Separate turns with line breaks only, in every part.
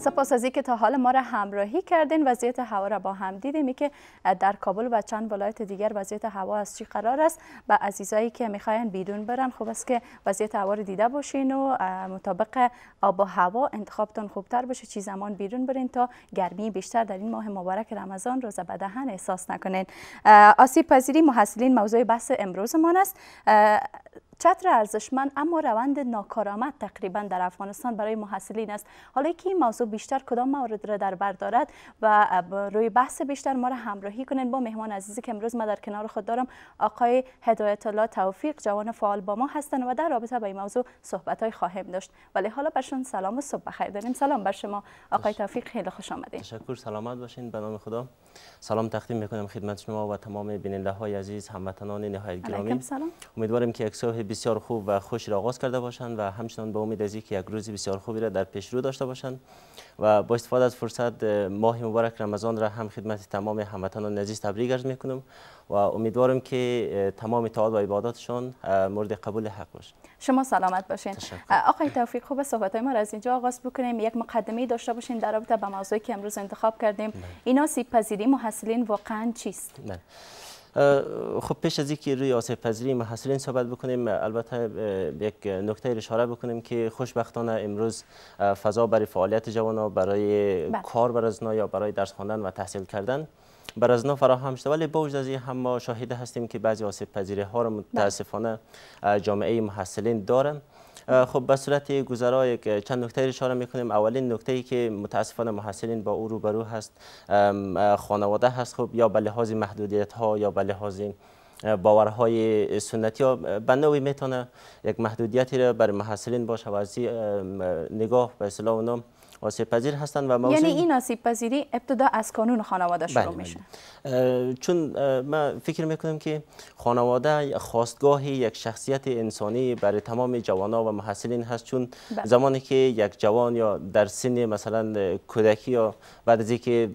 سپاس از اینکه تا حال ما را همراهی کردین وضعیت هوا را با هم دیدیم که در کابل و چند ولایت دیگر وضعیت هوا از چی قرار است و عزیزایی که میخواین بیرون برن خوب است که وضعیت هوا رو دیده باشین و مطابق آب و هوا انتخابتون خوبتر باشه چی زمان بیرون برین تا گرمی بیشتر در این ماه مبارک رمضان روز بدهن احساس نکنین آسیب پذیری محصلین موضوع بحث ما است چتر ارزشمند اما روند ناکارآمد تقریبا در افغانستان برای محصلین است حالا که این موضوع بیشتر کدام مورد را در بر دارد و روی بحث بیشتر ما را همراهی کنین با مهمان عزیزی که امروز ما در کنار خود دارم آقای هدایت الله توفیق جوان فعال با ما هستند و در رابطه با این موضوع صحبت های خواهیم داشت ولی حالا برشون سلام و صبح بخیر داریم سلام بر شما آقای توفیق خیلی خوش آمدید
تشکر سلامت باشین به نام خدا سلام تقدیم میکنم خدمت شما و تمام بیننده عزیز هموطنان نهایت گرامی امیدوارم که یک بسیار خوب و خوش را آغاز کرده باشند و همچنان به امید از که یک روز بسیار خوبی را در پیش رو داشته باشند و با استفاده از فرصت ماه مبارک رمضان را هم خدمت تمام هموطنان عزیز تبریک عرض میکنم و امیدوارم که تمام تعال و عباداتشان مورد قبول حق باشد
شما سلامت باشین آقای توفیق خوب صحبت های ما را از اینجا آغاز بکنیم یک مقدمه داشته باشین در رابطه با موضوعی که امروز انتخاب کردیم بله. اینا سیب پذیری محصلین واقعا چیست
بله. خب پیش از اینکه روی آسیب پذیری محصلین صحبت بکنیم البته یک نکته اشاره بکنیم که خوشبختانه امروز فضا برای فعالیت جوانا برای بله. کار بر یا برای درس خواندن و تحصیل کردن بر از فراهم شده ولی با وجود از این هم ما شاهده هستیم که بعضی آسیب پذیری ها رو بله. متاسفانه جامعه محصلین دارن خب به صورت گذرا یک چند نکته اشاره میکنیم اولین نکته ای که متاسفانه محصلین با او روبرو هست خانواده هست خب یا به لحاظ محدودیت ها یا به لحاظ باورهای سنتی ها به نوعی میتونه یک محدودیتی را برای محصلین باشه و از نگاه به اونم آسیب پذیر هستند و موضوع یعنی این
آسیب پذیری ابتدا از کانون خانواده بله، شروع بله. میشه
چون من فکر میکنیم که خانواده خواستگاه یک شخصیت انسانی برای تمام جوانان و محصلین هست چون بله. زمانی که یک جوان یا در سن مثلا کودکی یا بعد از اینکه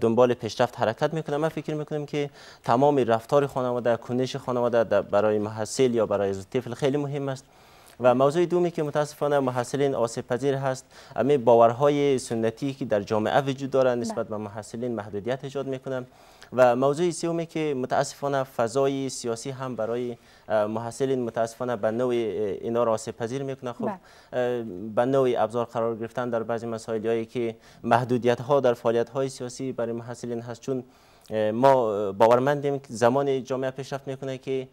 دنبال پیشرفت حرکت میکنه من فکر میکنم که تمام رفتار خانواده کنش خانواده برای محصل یا برای طفل خیلی مهم است و موضوع دومی که متاسفانه محصلین آسیب پذیر هست امی باورهای سنتی که در جامعه وجود دارند بله. نسبت به محصلین محدودیت ایجاد میکنن و موضوع سیومی که متاسفانه فضای سیاسی هم برای محصلین متاسفانه به نوع اینا را آسیب پذیر میکنه خب بله. به نوع ابزار قرار گرفتن در بعضی مسائلی که محدودیت ها در فعالیت های سیاسی برای محصلین هست چون ما باورمندیم که زمان جامعه پیشرفت میکنه که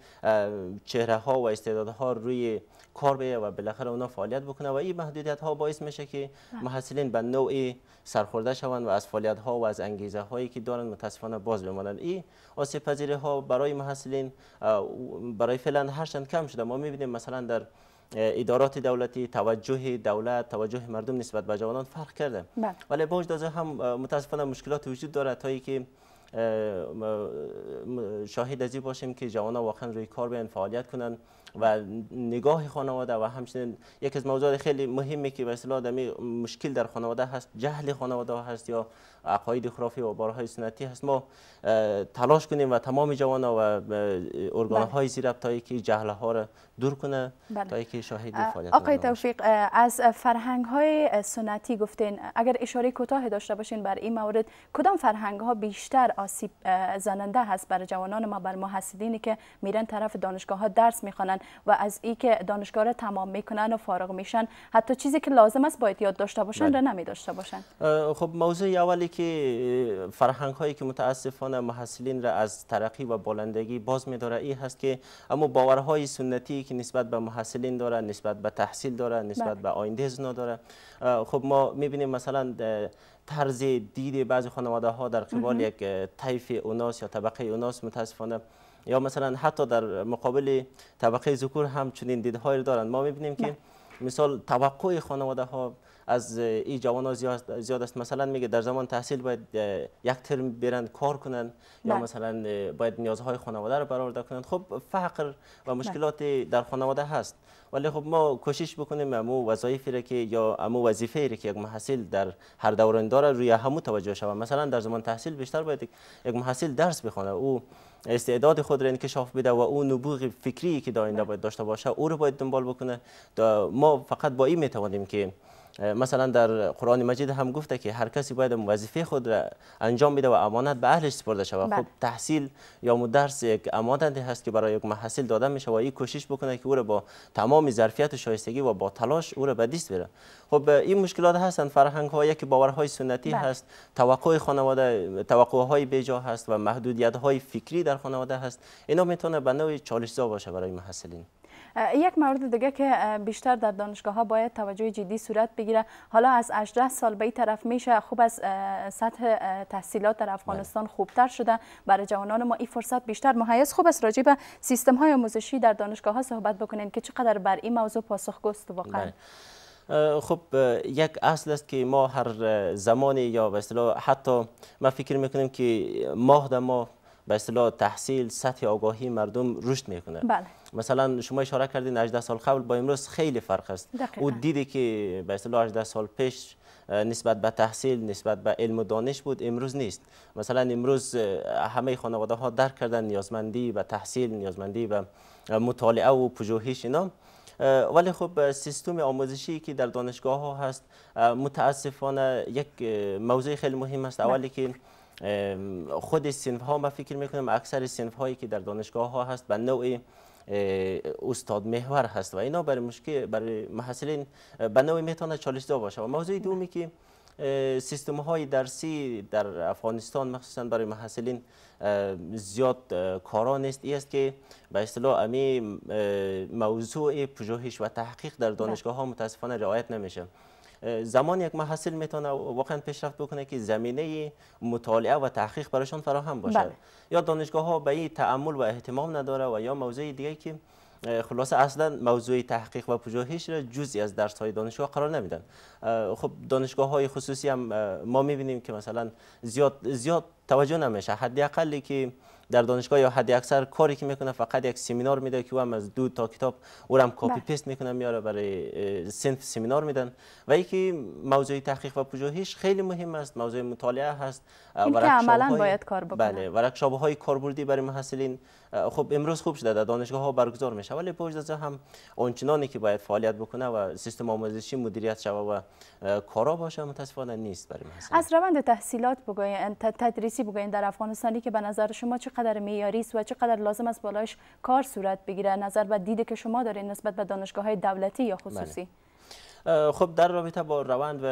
چهره ها و استعدادها روی کار بیه و بالاخره اونا فعالیت بکنه و این محدودیت ها باعث میشه که بله. محصلین به نوعی سرخورده شوند و از فعالیت ها و از انگیزه هایی که دارن متاسفانه باز بمانند این آسیب پذیره ها برای محصلین برای فعلا هرچند کم شده ما میبینیم مثلا در ادارات دولتی توجه دولت توجه مردم نسبت به جوانان فرق کرده بله. ولی با هم متاسفانه مشکلات وجود دارد تا که شاهد ازی باشیم که جوانا واقعا روی کار بیان فعالیت کنند و نگاه خانواده و همچنین یک از موضوعات خیلی مهمی که به اصطلاح مشکل در خانواده هست جهل خانواده هست یا عقاید خرافی و بارهای سنتی هست ما تلاش کنیم و تمام ها و ارگان های بله. تا که جهل ها را دور کنه تا بله. که شاهد فعالیت آقای توفیق
از فرهنگ های سنتی گفتین اگر اشاره کوتاه داشته باشین بر این مورد کدام فرهنگ ها بیشتر آسیب زننده هست بر جوانان ما بر محصدینی که میرن طرف دانشگاه ها درس میخوانند و از ای که دانشگاه را تمام میکنن و فارغ میشن حتی چیزی که لازم است باید یاد داشته باشن بله. را نمی داشته باشن
خب موضوع اولی که فرهنگ هایی که متاسفانه محصلین را از ترقی و بلندگی باز میداره ای هست که اما باورهای سنتی که نسبت به محصلین داره نسبت به تحصیل داره نسبت بله. به آینده داره خب ما بینیم مثلا طرز دید بعضی خانواده ها در قبال یک طیف اوناس یا طبقه اوناس متاسفانه یا مثلا حتی در مقابل طبقه ذکور هم چنین دیدهایی دارند ما میبینیم که مثال توقع خانواده ها از این جوان ها زیاد است مثلا میگه در زمان تحصیل باید یک ترم برند کار کنند یا مثلا باید نیازهای خانواده رو برآورده کنند خب فقر و مشکلات در خانواده هست ولی خب ما کوشش بکنیم امو وظایفی را که یا امو وظیفه ای که یک محصل در هر دوران داره روی همو توجه شود مثلا در زمان تحصیل بیشتر باید یک محصل درس بخونه او استعداد خود را انکشاف بده و او نبوغ فکری که دارنده باید داشته باشه او رو باید دنبال بکنه ما فقط با این میتوانیم که مثلا در قرآن مجید هم گفته که هر کسی باید وظیفه خود را انجام بده و امانت به اهلش سپرده شود بله. خب تحصیل یا درس یک امانتی هست که برای یک محصل داده میشه و این کوشش بکنه که او را با تمام ظرفیت و شایستگی و با تلاش او را به دست بره خب این مشکلات هستند فرهنگ ها یکی باورهای سنتی بله. هست توقع خانواده توقع های بیجا هست و محدودیت های فکری در خانواده هست اینا میتونه به نوعی چالش باشه برای محصلین
یک مورد دیگه که بیشتر در دانشگاه ها باید توجه جدی صورت بگیره حالا از 18 سال به این طرف میشه خوب از سطح تحصیلات در افغانستان بله. خوبتر شده برای جوانان ما این فرصت بیشتر مهیاس خوب است راجع به سیستم های آموزشی در دانشگاه ها صحبت بکنین که چقدر بر این موضوع پاسخگو است واقعا
خب یک اصل است که ما هر زمانی یا به حتی ما فکر میکنیم که ماه در ماه به اصطلاح تحصیل سطح آگاهی مردم رشد میکنه بله. مثلا شما اشاره کردین 18 سال قبل با امروز خیلی فرق است او دیدی که به اصطلاح 18 سال پیش نسبت به تحصیل نسبت به علم و دانش بود امروز نیست مثلا امروز همه خانواده ها درک کردن نیازمندی و تحصیل نیازمندی و مطالعه و پژوهش اینا ولی خب سیستم آموزشی که در دانشگاه ها هست متاسفانه یک موضوع خیلی مهم است بله. اولی که خود سنف ها ما فکر میکنم اکثر سنف هایی که در دانشگاه ها هست به نوع استاد محور هست و اینا برای مشکل برای محصلین به نوع میتونه چالش دار باشه و موضوع دومی که سیستم های درسی در افغانستان مخصوصا برای محصلین زیاد کارا نیست است که به اصطلاح امی موضوع پژوهش و تحقیق در بله. دانشگاه ها متاسفانه رعایت نمیشه زمان یک محصل میتونه واقعا پیشرفت بکنه که زمینه مطالعه و تحقیق برایشان فراهم باشه بله. یا دانشگاه ها به این تعمل و اهتمام نداره و یا موضوع دیگه که خلاصه اصلا موضوع تحقیق و پژوهش را جزی از درس های دانشگاه قرار نمیدن خب دانشگاه های خصوصی هم ما میبینیم که مثلا زیاد زیاد توجه نمیشه حداقلی که در دانشگاه یا حد اکثر کاری که میکنه فقط یک سمینار میده که او هم از دو تا کتاب او هم بله. کپی پیست میکنه میاره برای سنف سمینار میدن و اینکه موضوع تحقیق و پژوهش خیلی مهم است موضوع مطالعه هست و عملا باید کار بکنه بله ورکشاپ های کاربردی برای محصلین خب امروز خوب شده در دانشگاه ها برگزار میشه ولی پشت هم آنچنانی که باید فعالیت بکنه و سیستم آموزشی مدیریت شوه و کارا باشه متاسفانه نیست برای من
از روند تحصیلات بگوین تدریسی بگوین در افغانستانی که به نظر شما چقدر معیاری است و چقدر لازم است بالایش کار صورت بگیره نظر و دیدی که شما دارین نسبت به دانشگاه های دولتی یا خصوصی
بله. خب در رابطه با روند و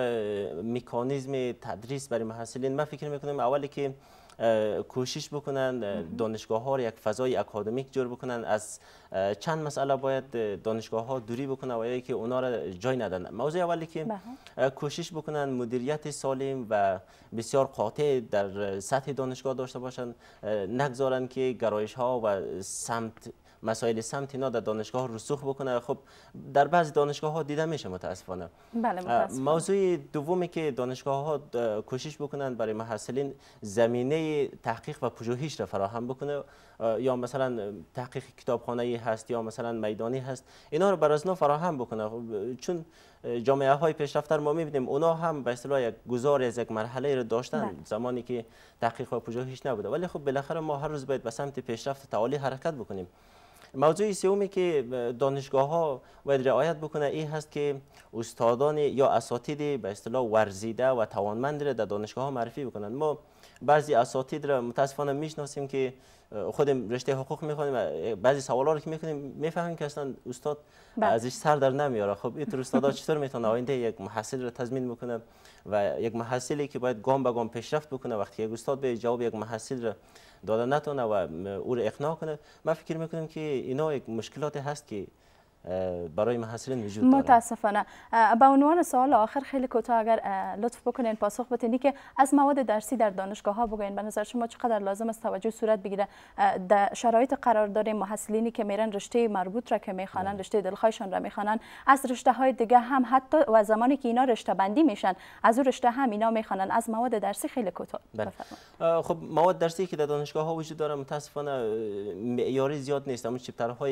میکانیزم تدریس برای محصلین من فکر میکنم اولی که کوشش بکنند دانشگاه ها رو یک فضای اکادمیک جور بکنن از چند مسئله باید دانشگاه ها دوری بکنن و یا که اونا را جای ندن موضوع اولی که بله. کوشش بکنن مدیریت سالم و بسیار قاطع در سطح دانشگاه داشته باشن نگذارن که گرایش ها و سمت مسائل سمت اینا در دانشگاه رسوخ بکنه خب در بعضی دانشگاه ها دیده میشه متاسفانه بله موضوع دومی که دانشگاه ها کوشش بکنن برای محصلین زمینه تحقیق و پژوهش را فراهم بکنه یا مثلا تحقیق کتابخانه هست یا مثلا میدانی هست اینا رو بر فراهم بکنه خب، چون جامعه های پیشرفته ما میبینیم اونا هم به اصطلاح یک گذار از یک مرحله رو داشتن بله. زمانی که تحقیق و پژوهش نبوده ولی خب بالاخره ما هر روز باید به سمت پیشرفت تعالی حرکت بکنیم موضوع سومی که دانشگاه ها باید رعایت بکنه این هست که استادان یا اساتید به اصطلاح ورزیده و توانمند را در دانشگاه ها معرفی بکنند ما بعضی اساتید را متاسفانه میشناسیم که خودم رشته حقوق میخونیم بعضی سوالا رو که میکنیم میفهمیم که اصلا استاد بله. ازش سر در نمیاره خب این استادا چطور میتونه آینده یک محصل رو تضمین بکنه و یک محصلی که باید گام به گام پیشرفت بکنه وقتی یک استاد به جواب یک محصل را داده نتونه و او رو اقناع کنه من فکر میکنم که اینا یک مشکلات هست که برای محصلین وجود داره
متاسفانه به عنوان سوال آخر خیلی کوتاه اگر لطف بکنین پاسخ بتینی که از مواد درسی در دانشگاه ها بگوین به نظر شما چقدر لازم است توجه صورت بگیره در شرایط قرار داره محصلینی که میرن رشته مربوط را که میخوانن بله. رشته دلخواهشان را میخوانن از رشته های دیگه هم حتی و زمانی که اینا رشته بندی میشن از اون رشته هم اینا میخوانن از مواد درسی خیلی کوتاه
بله. خب مواد درسی که در دانشگاه ها وجود داره متاسفانه معیاری زیاد نیست اما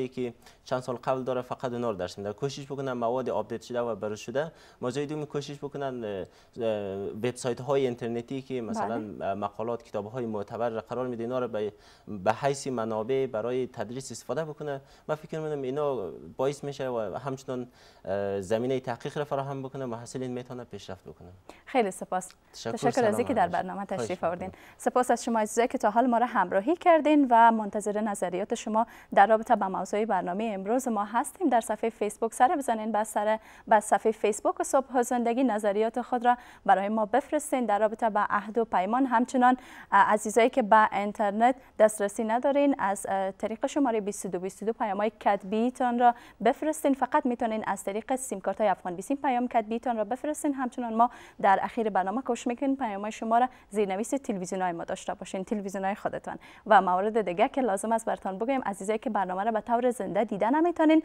که چند سال قبل داره فقط نور درس میدن کوشش بکنن مواد آپدیت شده و برای شده ما جای کوشش بکنن وبسایت های اینترنتی که مثلا بله. e, مقالات کتاب های معتبر قرار میده اینا رو به به حیث منابع برای تدریس استفاده بکنه من فکر میکنم اینا باعث میشه و همچنان e، زمینه تحقیق را فراهم بکنه محصلین میتونه پیشرفت بکنه
خیلی سپاس تشکر, از اینکه در برنامه تشریف آوردین سپاس از شما عزیزایی که تا حال ما را همراهی کردین و منتظر نظریات شما در رابطه با موضوع برنامه امروز ما هستیم در صفحه فیسبوک سر بزنین بس سر صفحه فیسبوک و صبح و زندگی نظریات خود را برای ما بفرستین در رابطه با عهد و پیمان همچنان عزیزایی که به اینترنت دسترسی ندارین از طریق شماره 2222 پیامای کتبی تان را بفرستین فقط میتونین از طریق سیم کارت های افغان بیسیم پیام کتبی را بفرستین همچنان ما در اخیر برنامه کوشش میکنیم پیام شما را زیرنویس تلویزیون های ما داشته باشین تلویزیون های خودتان و موارد دیگه که لازم است برتان بگویم عزیزایی که برنامه را به طور زنده دیدن نمیتونین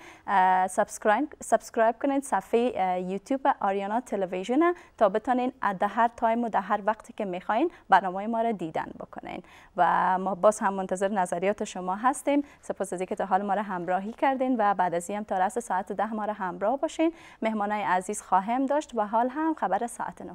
سابسکرایب سابسکرایب کنید صفحه یوتیوب آریانا تلویزیون تا بتونین از هر تایم و در هر وقتی که میخواین برنامه ما را دیدن بکنین و ما باز هم منتظر نظریات شما هستیم سپاس از اینکه تا حال ما را همراهی کردین و بعد از این هم تا رس ساعت ده ما را همراه باشین مهمانای عزیز خواهم داشت و حال هم خبر ساعت نو